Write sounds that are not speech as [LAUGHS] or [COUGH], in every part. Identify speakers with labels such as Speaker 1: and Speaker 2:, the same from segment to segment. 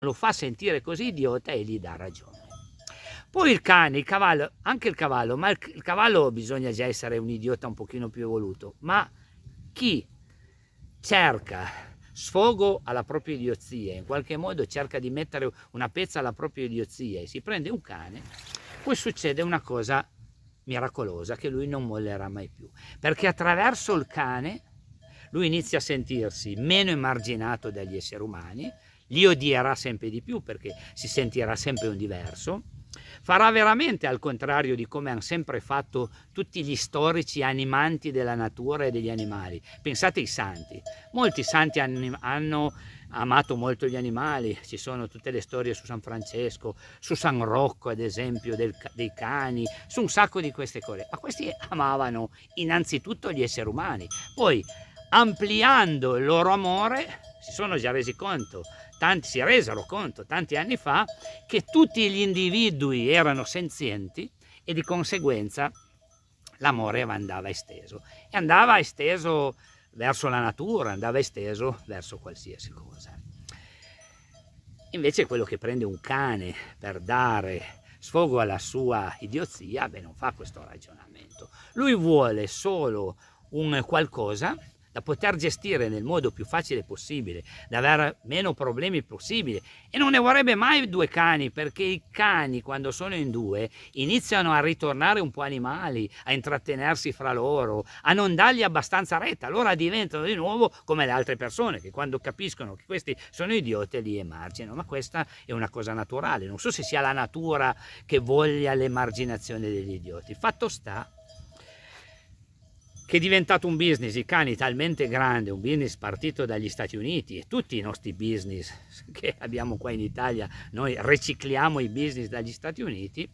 Speaker 1: lo fa sentire così idiota e gli dà ragione. Poi il cane, il cavallo, anche il cavallo, ma il, il cavallo bisogna già essere un idiota un pochino più evoluto, ma chi cerca sfogo alla propria idiozia, in qualche modo cerca di mettere una pezza alla propria idiozia e si prende un cane, poi succede una cosa miracolosa che lui non mollerà mai più, perché attraverso il cane lui inizia a sentirsi meno emarginato dagli esseri umani, li odierà sempre di più perché si sentirà sempre un diverso, farà veramente al contrario di come hanno sempre fatto tutti gli storici animanti della natura e degli animali. Pensate ai santi, molti santi hanno, hanno amato molto gli animali, ci sono tutte le storie su San Francesco, su San Rocco ad esempio del, dei cani, su un sacco di queste cose, ma questi amavano innanzitutto gli esseri umani, poi ampliando il loro amore si sono già resi conto, tanti, si resero conto tanti anni fa che tutti gli individui erano senzienti e di conseguenza l'amore andava esteso e andava esteso verso la natura, andava esteso verso qualsiasi cosa. Invece quello che prende un cane per dare sfogo alla sua idiozia, beh, non fa questo ragionamento. Lui vuole solo un qualcosa da poter gestire nel modo più facile possibile, da avere meno problemi possibile e non ne vorrebbe mai due cani perché i cani quando sono in due iniziano a ritornare un po' animali, a intrattenersi fra loro, a non dargli abbastanza retta, allora diventano di nuovo come le altre persone che quando capiscono che questi sono idioti li emarginano, ma questa è una cosa naturale, non so se sia la natura che voglia l'emarginazione degli idioti, fatto sta che è diventato un business, i cani talmente grande, un business partito dagli Stati Uniti e tutti i nostri business che abbiamo qua in Italia, noi recicliamo i business dagli Stati Uniti,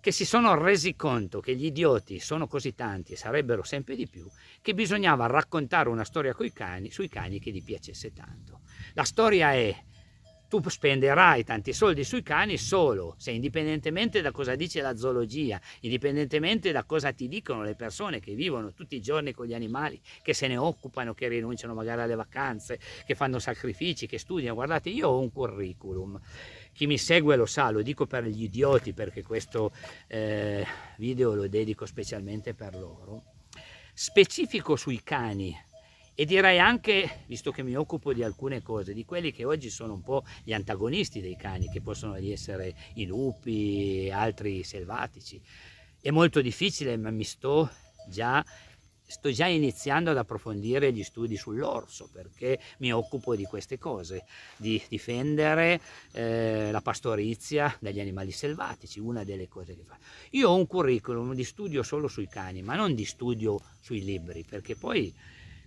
Speaker 1: che si sono resi conto che gli idioti sono così tanti e sarebbero sempre di più, che bisognava raccontare una storia cani, sui cani che gli piacesse tanto. La storia è tu spenderai tanti soldi sui cani solo se indipendentemente da cosa dice la zoologia, indipendentemente da cosa ti dicono le persone che vivono tutti i giorni con gli animali, che se ne occupano, che rinunciano magari alle vacanze, che fanno sacrifici, che studiano. Guardate, io ho un curriculum. Chi mi segue lo sa, lo dico per gli idioti perché questo eh, video lo dedico specialmente per loro. Specifico sui cani e direi anche, visto che mi occupo di alcune cose, di quelli che oggi sono un po' gli antagonisti dei cani, che possono essere i lupi, altri selvatici. È molto difficile, ma mi sto già sto già iniziando ad approfondire gli studi sull'orso perché mi occupo di queste cose, di difendere eh, la pastorizia dagli animali selvatici, una delle cose che fa. Io ho un curriculum di studio solo sui cani, ma non di studio sui libri, perché poi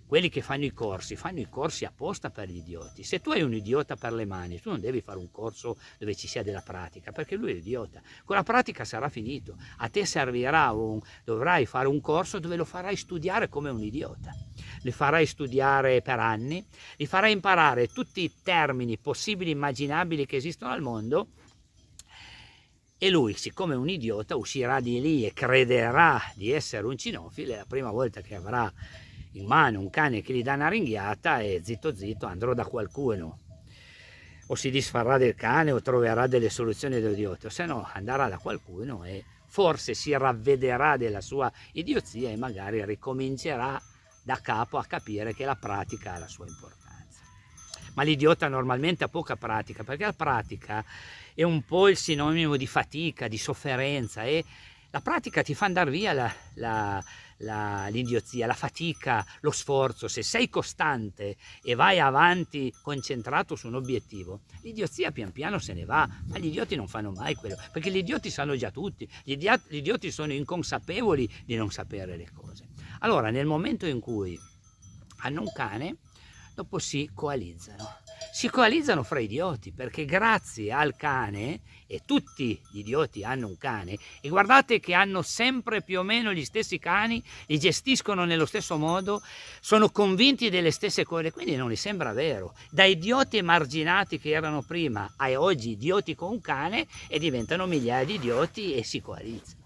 Speaker 1: quelli che fanno i corsi, fanno i corsi apposta per gli idioti. Se tu hai un idiota per le mani, tu non devi fare un corso dove ci sia della pratica, perché lui è idiota. Con la pratica sarà finito. A te servirà, un, dovrai fare un corso dove lo farai studiare come un idiota. Li farai studiare per anni, li farai imparare tutti i termini possibili, immaginabili che esistono al mondo e lui, siccome è un idiota, uscirà di lì e crederà di essere un cinofile la prima volta che avrà in mano un cane che gli dà una ringhiata e zitto zitto andrò da qualcuno o si disfarrà del cane o troverà delle soluzioni dell'idiota, se no andrà da qualcuno e forse si ravvederà della sua idiozia e magari ricomincerà da capo a capire che la pratica ha la sua importanza. Ma l'idiota normalmente ha poca pratica, perché la pratica è un po' il sinonimo di fatica, di sofferenza e la pratica ti fa andare via la, la la, l'idiozia, la fatica, lo sforzo, se sei costante e vai avanti concentrato su un obiettivo, l'idiozia pian piano se ne va, ma gli idioti non fanno mai quello, perché gli idioti sanno già tutti, gli, idia- gli idioti sono inconsapevoli di non sapere le cose. Allora, nel momento in cui hanno un cane, dopo si coalizzano si coalizzano fra idioti perché grazie al cane, e tutti gli idioti hanno un cane, e guardate che hanno sempre più o meno gli stessi cani, li gestiscono nello stesso modo, sono convinti delle stesse cose, quindi non gli sembra vero. Da idioti emarginati che erano prima a oggi idioti con un cane e diventano migliaia di idioti e si coalizzano.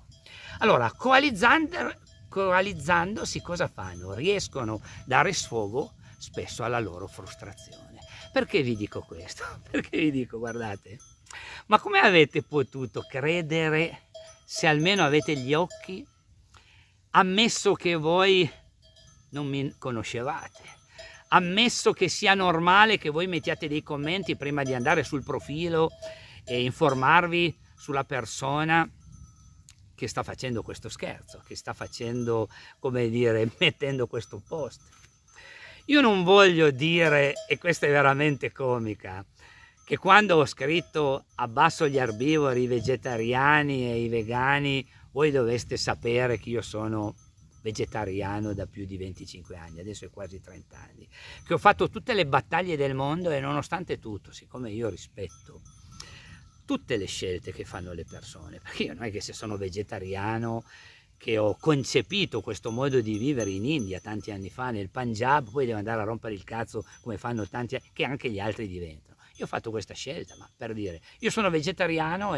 Speaker 1: Allora, coalizzandosi cosa fanno? Riescono a dare sfogo spesso alla loro frustrazione. Perché vi dico questo? [LAUGHS] Perché vi dico, guardate, ma come avete potuto credere se almeno avete gli occhi, ammesso che voi non mi conoscevate? Ammesso che sia normale che voi mettiate dei commenti prima di andare sul profilo e informarvi sulla persona che sta facendo questo scherzo, che sta facendo, come dire, [LAUGHS] mettendo questo post. Io non voglio dire, e questa è veramente comica, che quando ho scritto abbasso gli erbivori, i vegetariani e i vegani, voi doveste sapere che io sono vegetariano da più di 25 anni, adesso è quasi 30 anni, che ho fatto tutte le battaglie del mondo e nonostante tutto, siccome io rispetto tutte le scelte che fanno le persone, perché io non è che se sono vegetariano che ho concepito questo modo di vivere in India tanti anni fa, nel Punjab, poi devo andare a rompere il cazzo come fanno tanti, che anche gli altri diventano. Io ho fatto questa scelta, ma per dire, io sono vegetariano e